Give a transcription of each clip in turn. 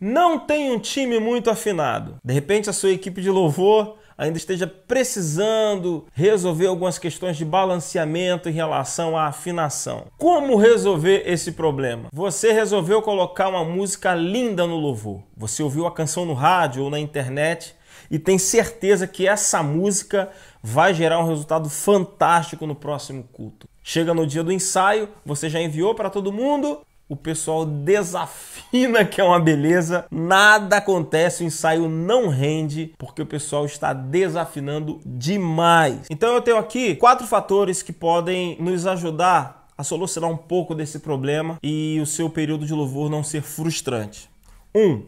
não tem um time muito afinado. De repente a sua equipe de louvor ainda esteja precisando resolver algumas questões de balanceamento em relação à afinação. Como resolver esse problema? Você resolveu colocar uma música linda no louvor. Você ouviu a canção no rádio ou na internet e tem certeza que essa música vai gerar um resultado fantástico no próximo culto. Chega no dia do ensaio, você já enviou para todo mundo o pessoal desafina que é uma beleza, nada acontece, o ensaio não rende, porque o pessoal está desafinando demais. Então eu tenho aqui quatro fatores que podem nos ajudar a solucionar um pouco desse problema e o seu período de louvor não ser frustrante. 1. Um,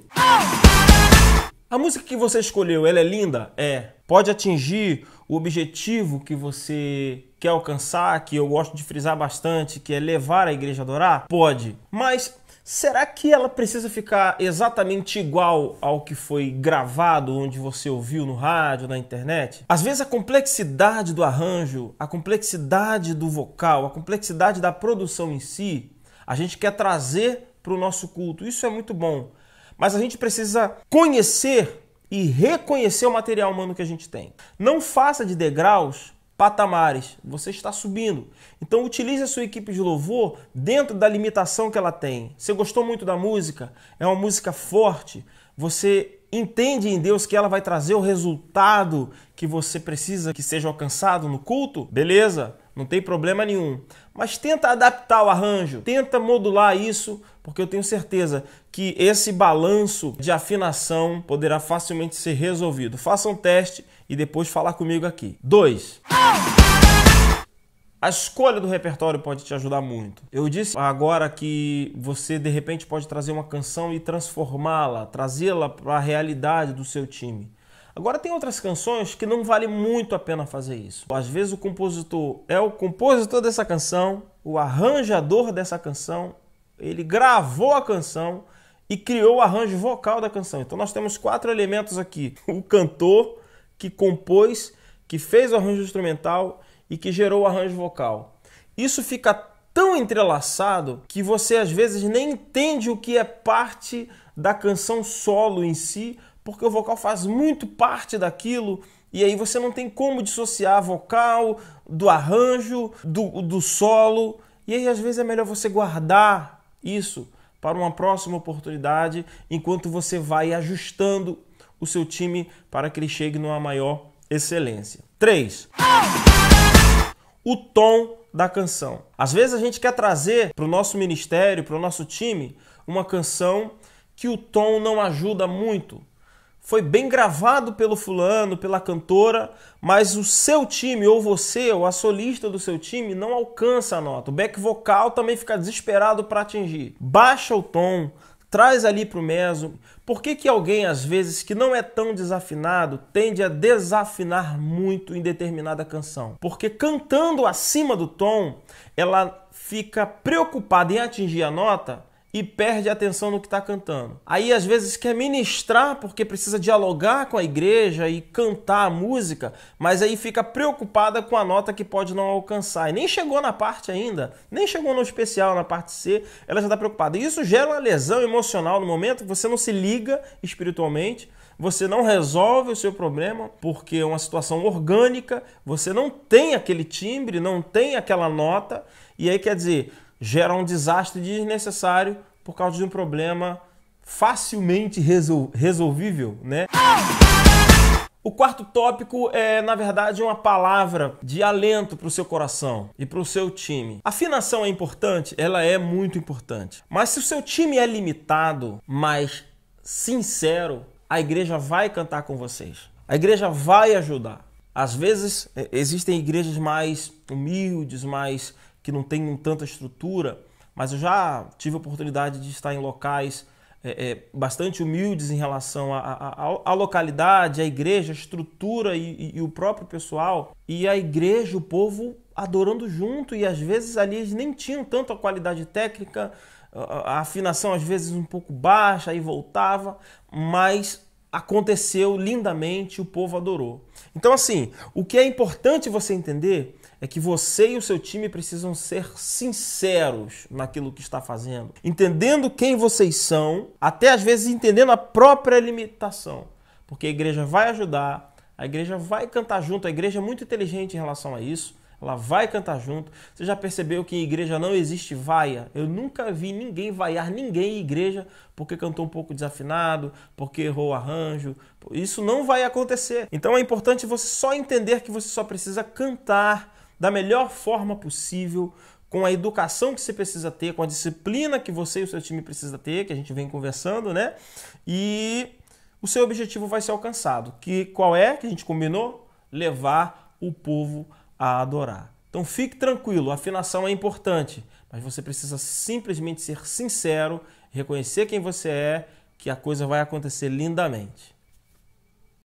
a música que você escolheu, ela é linda? É. Pode atingir o objetivo que você quer alcançar, que eu gosto de frisar bastante, que é levar a igreja a adorar? Pode. Mas será que ela precisa ficar exatamente igual ao que foi gravado, onde você ouviu no rádio, na internet? Às vezes a complexidade do arranjo, a complexidade do vocal, a complexidade da produção em si, a gente quer trazer para o nosso culto. Isso é muito bom. Mas a gente precisa conhecer e reconhecer o material humano que a gente tem. Não faça de degraus patamares. Você está subindo. Então utilize a sua equipe de louvor dentro da limitação que ela tem. Você gostou muito da música? É uma música forte. Você entende em Deus que ela vai trazer o resultado que você precisa que seja alcançado no culto? Beleza? não tem problema nenhum. Mas tenta adaptar o arranjo, tenta modular isso, porque eu tenho certeza que esse balanço de afinação poderá facilmente ser resolvido. Faça um teste e depois falar comigo aqui. 2. A escolha do repertório pode te ajudar muito. Eu disse agora que você de repente pode trazer uma canção e transformá-la, trazê-la para a realidade do seu time. Agora tem outras canções que não vale muito a pena fazer isso. Às vezes o compositor é o compositor dessa canção, o arranjador dessa canção, ele gravou a canção e criou o arranjo vocal da canção. Então nós temos quatro elementos aqui: o cantor que compôs, que fez o arranjo instrumental e que gerou o arranjo vocal. Isso fica tão entrelaçado que você às vezes nem entende o que é parte da canção solo em si porque o vocal faz muito parte daquilo e aí você não tem como dissociar vocal do arranjo, do, do solo. E aí às vezes é melhor você guardar isso para uma próxima oportunidade, enquanto você vai ajustando o seu time para que ele chegue numa maior excelência. 3. O tom da canção. Às vezes a gente quer trazer para o nosso ministério, para o nosso time, uma canção que o tom não ajuda muito foi bem gravado pelo fulano, pela cantora, mas o seu time, ou você, ou a solista do seu time, não alcança a nota. O back vocal também fica desesperado para atingir. Baixa o tom, traz ali para o meso. Por que, que alguém, às vezes, que não é tão desafinado, tende a desafinar muito em determinada canção? Porque cantando acima do tom, ela fica preocupada em atingir a nota e perde atenção no que está cantando. Aí às vezes quer ministrar porque precisa dialogar com a igreja e cantar a música, mas aí fica preocupada com a nota que pode não alcançar. E nem chegou na parte ainda, nem chegou no especial, na parte C, ela já está preocupada. E isso gera uma lesão emocional no momento, você não se liga espiritualmente. Você não resolve o seu problema porque é uma situação orgânica, você não tem aquele timbre, não tem aquela nota, e aí quer dizer, gera um desastre desnecessário por causa de um problema facilmente resol resolvível, né? O quarto tópico é, na verdade, uma palavra de alento para o seu coração e para o seu time. Afinação é importante? Ela é muito importante. Mas se o seu time é limitado, mas sincero, a igreja vai cantar com vocês. A igreja vai ajudar. Às vezes é, existem igrejas mais humildes, mais que não tem tanta estrutura, mas eu já tive a oportunidade de estar em locais é, é, bastante humildes em relação à localidade, à igreja, à estrutura e, e, e o próprio pessoal. E a igreja, o povo adorando junto, e às vezes ali eles nem tinham tanta qualidade técnica, a afinação às vezes um pouco baixa, aí voltava, mas aconteceu lindamente, o povo adorou. Então, assim, o que é importante você entender é que você e o seu time precisam ser sinceros naquilo que está fazendo, entendendo quem vocês são, até às vezes entendendo a própria limitação, porque a igreja vai ajudar, a igreja vai cantar junto, a igreja é muito inteligente em relação a isso. Ela vai cantar junto. Você já percebeu que em igreja não existe vaia? Eu nunca vi ninguém vaiar ninguém em igreja porque cantou um pouco desafinado, porque errou o arranjo. Isso não vai acontecer. Então é importante você só entender que você só precisa cantar da melhor forma possível, com a educação que você precisa ter, com a disciplina que você e o seu time precisa ter, que a gente vem conversando, né? E o seu objetivo vai ser alcançado. Que qual é que a gente combinou? Levar o povo a adorar. Então fique tranquilo, a afinação é importante, mas você precisa simplesmente ser sincero, reconhecer quem você é, que a coisa vai acontecer lindamente.